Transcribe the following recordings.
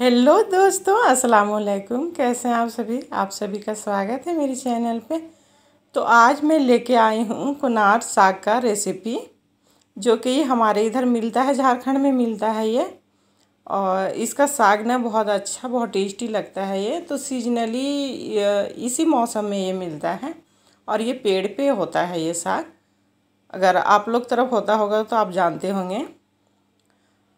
hello दोस्तों अस्सलाम वालेकुम कैसे हैं आप सभी आप सभी का स्वागत है मेरे चैनल पे तो आज मैं लेके आई हूँ कुनार साग का रेसिपी जो कि हमारे इधर मिलता है झारखंड में मिलता है ये और इसका साग ना बहुत अच्छा बहुत टेस्टी लगता है ये तो सीजनली इसी मौसम में ये मिलता है और ये पेड़ पे होता है ये साग अगर आप लोग तरफ होता होगा तो आप जानते होंगे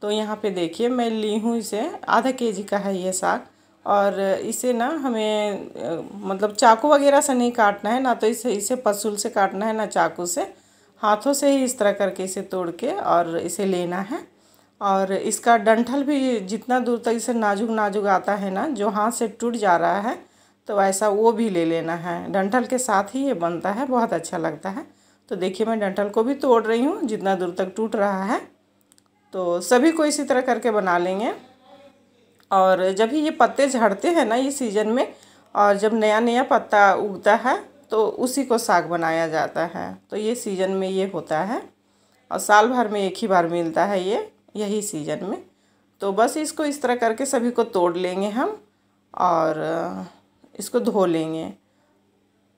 तो यहाँ पे देखिए मैं ली हूँ इसे आधा केजी का है ये साग और इसे ना हमें मतलब चाकू वगैरह से नहीं काटना है ना तो इसे इसे पसूल से काटना है ना चाकू से हाथों से ही इस तरह करके इसे तोड़ के और इसे लेना है और इसका डंठल भी जितना दूर तक इसे नाजुक नाजुक आता है ना जो हाथ से टूट जा रहा है तो ऐसा वो भी ले लेना है डंठल के साथ ही ये बनता है बहुत अच्छा लगता है तो देखिए मैं डंठल को भी तोड़ रही हूँ जितना दूर तक टूट रहा है तो सभी को इसी तरह करके बना लेंगे और जब ही ये पत्ते झड़ते हैं ना ये सीज़न में और जब नया नया पत्ता उगता है तो उसी को साग बनाया जाता है तो ये सीज़न में ये होता है और साल भर में एक ही बार मिलता है ये यही सीज़न में तो बस इसको इस तरह करके सभी को तोड़ लेंगे हम और इसको धो लेंगे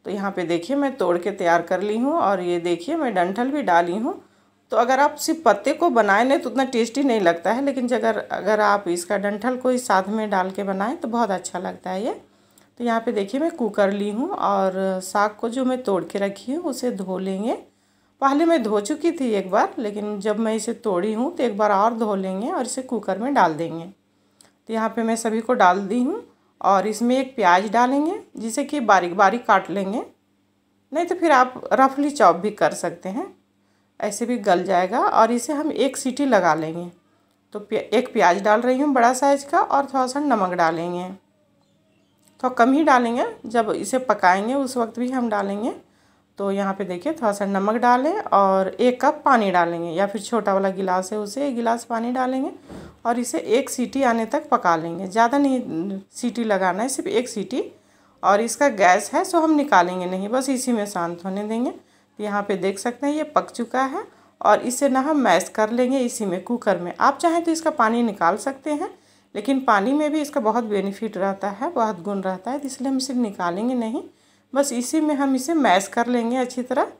तो यहाँ पे देखिए मैं तोड़ के तैयार कर ली हूँ और ये देखिए मैं डंठल भी डाली हूँ तो अगर आप सिर्फ पत्ते को बनाए नहीं तो उतना टेस्टी नहीं लगता है लेकिन अगर अगर आप इसका डंठल को साथ में डाल के बनाएं तो बहुत अच्छा लगता है ये तो यहाँ पे देखिए मैं कुकर ली हूँ और साग को जो मैं तोड़ के रखी हूँ उसे धो लेंगे पहले मैं धो चुकी थी एक बार लेकिन जब मैं इसे तोड़ी हूँ तो एक बार और धो लेंगे और इसे कुकर में डाल देंगे तो यहाँ पे मैं सभी को डाल दी हूँ और इसमें एक प्याज डालेंगे जिसे कि बारीक बारीक काट लेंगे नहीं तो फिर आप रफली चॉप भी कर सकते हैं ऐसे भी गल जाएगा और इसे हम एक सीटी लगा लेंगे तो एक प्याज डाल रही हूँ बड़ा साइज़ का और थोड़ा सा नमक डालेंगे तो कम ही डालेंगे जब इसे पकाएंगे उस वक्त भी हम डालेंगे तो यहाँ पे देखिए थोड़ा सा नमक डालें और एक कप पानी डालेंगे या फिर छोटा वाला गिलास है उसे एक गिलास पानी डालेंगे और इसे एक सीटी आने तक पका लेंगे ज़्यादा नहीं सीटी लगाना है सिर्फ एक सीटी और इसका गैस है सो हम निकालेंगे नहीं बस इसी में शांत होने देंगे यहाँ पे देख सकते हैं ये पक चुका है और इसे ना हम मैश कर लेंगे इसी में कुकर में आप चाहें तो इसका पानी निकाल सकते हैं लेकिन पानी में भी इसका बहुत बेनिफिट रहता है बहुत गुण रहता है इसलिए हम इसे निकालेंगे नहीं बस इसी में हम इसे मैश कर लेंगे अच्छी तरह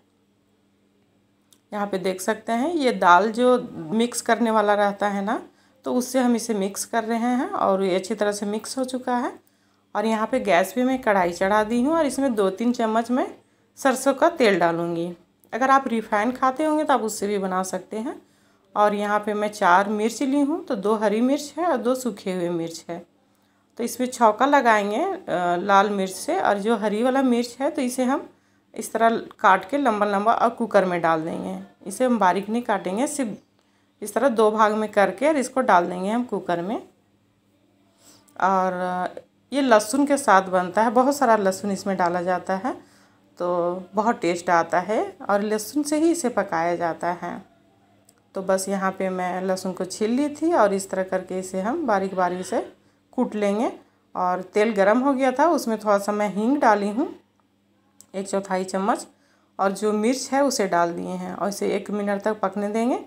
यहाँ पे देख सकते हैं ये दाल जो मिक्स करने वाला रहता है ना तो उससे हम इसे मिक्स कर रहे हैं और ये अच्छी तरह से मिक्स हो चुका है और यहाँ पे गैस पे मैं कढ़ाई चढ़ा दी हूँ और इसमें दो तीन चम्मच में सरसों का तेल डालूँगी अगर आप रिफाइन खाते होंगे तो आप उससे भी बना सकते हैं और यहाँ पे मैं चार मिर्च ली हूँ तो दो हरी मिर्च है और दो सूखे हुए मिर्च है तो इसमें छौका लगाएंगे लाल मिर्च से और जो हरी वाला मिर्च है तो इसे हम इस तरह काट के लंबा लंबा और कुकर में डाल देंगे इसे हम बारीक नहीं काटेंगे सिर्फ इस तरह दो भाग में करके और इसको डाल देंगे हम कुकर में और ये लहसुन के साथ बनता है बहुत सारा लहसुन इसमें डाला जाता है तो बहुत टेस्ट आता है और लहसुन से ही इसे पकाया जाता है तो बस यहाँ पे मैं लहसुन को छील ली थी और इस तरह करके इसे हम बारीक बारीक से कूट लेंगे और तेल गरम हो गया था उसमें थोड़ा सा मैं हींग डाली हूँ एक चौथाई चम्मच और जो मिर्च है उसे डाल दिए हैं और इसे एक मिनट तक पकने देंगे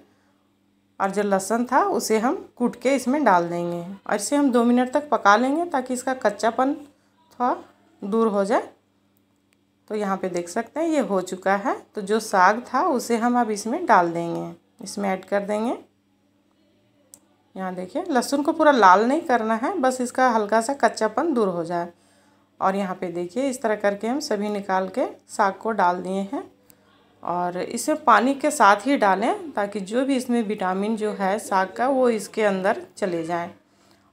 और जो लहसुन था उसे हम कूट के इसमें डाल देंगे और इसे हम दो मिनट तक पका लेंगे ताकि इसका कच्चापन थोड़ा दूर हो जाए तो यहाँ पे देख सकते हैं ये हो चुका है तो जो साग था उसे हम अब इसमें डाल देंगे इसमें ऐड कर देंगे यहाँ देखिए लहसुन को पूरा लाल नहीं करना है बस इसका हल्का सा कच्चापन दूर हो जाए और यहाँ पे देखिए इस तरह करके हम सभी निकाल के साग को डाल दिए हैं और इसे पानी के साथ ही डालें ताकि जो भी इसमें विटामिन जो है साग का वो इसके अंदर चले जाएँ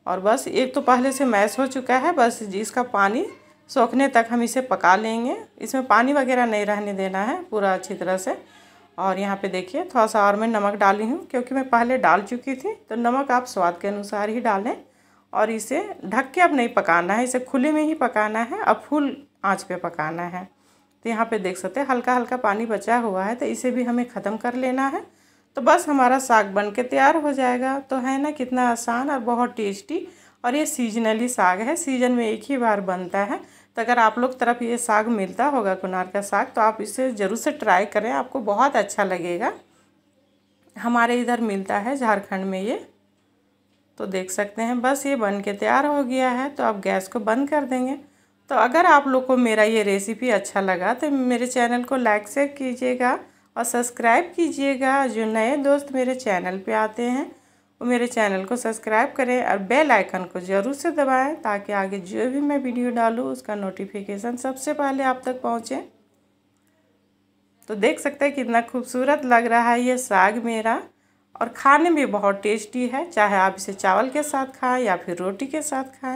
और बस एक तो पहले से मैश हो चुका है बस इसका पानी सोखने तक हम इसे पका लेंगे इसमें पानी वगैरह नहीं रहने देना है पूरा अच्छी तरह से और यहाँ पे देखिए थोड़ा सा और मैं नमक डाली हूँ क्योंकि मैं पहले डाल चुकी थी तो नमक आप स्वाद के अनुसार ही डालें और इसे ढक के अब नहीं पकाना है इसे खुले में ही पकाना है अब फुल आँच पर पकाना है तो यहाँ पर देख सकते हल्का हल्का पानी बचा हुआ है तो इसे भी हमें ख़त्म कर लेना है तो बस हमारा साग बन के तैयार हो जाएगा तो है ना कितना आसान और बहुत टेस्टी और ये सीजनली साग है सीजन में एक ही बार बनता है तो अगर आप लोग तरफ ये साग मिलता होगा कुनार का साग तो आप इसे ज़रूर से ट्राई करें आपको बहुत अच्छा लगेगा हमारे इधर मिलता है झारखंड में ये तो देख सकते हैं बस ये बन के तैयार हो गया है तो आप गैस को बंद कर देंगे तो अगर आप लोग को मेरा ये रेसिपी अच्छा लगा तो मेरे चैनल को लाइक शेयर कीजिएगा और सब्सक्राइब कीजिएगा जो नए दोस्त मेरे चैनल पे आते हैं और मेरे चैनल को सब्सक्राइब करें और बेल आइकन को ज़रूर से दबाएं ताकि आगे जो भी मैं वीडियो डालूँ उसका नोटिफिकेशन सबसे पहले आप तक पहुंचे तो देख सकते हैं कितना खूबसूरत लग रहा है ये साग मेरा और खाने में बहुत टेस्टी है चाहे आप इसे चावल के साथ खाएं या फिर रोटी के साथ खाएं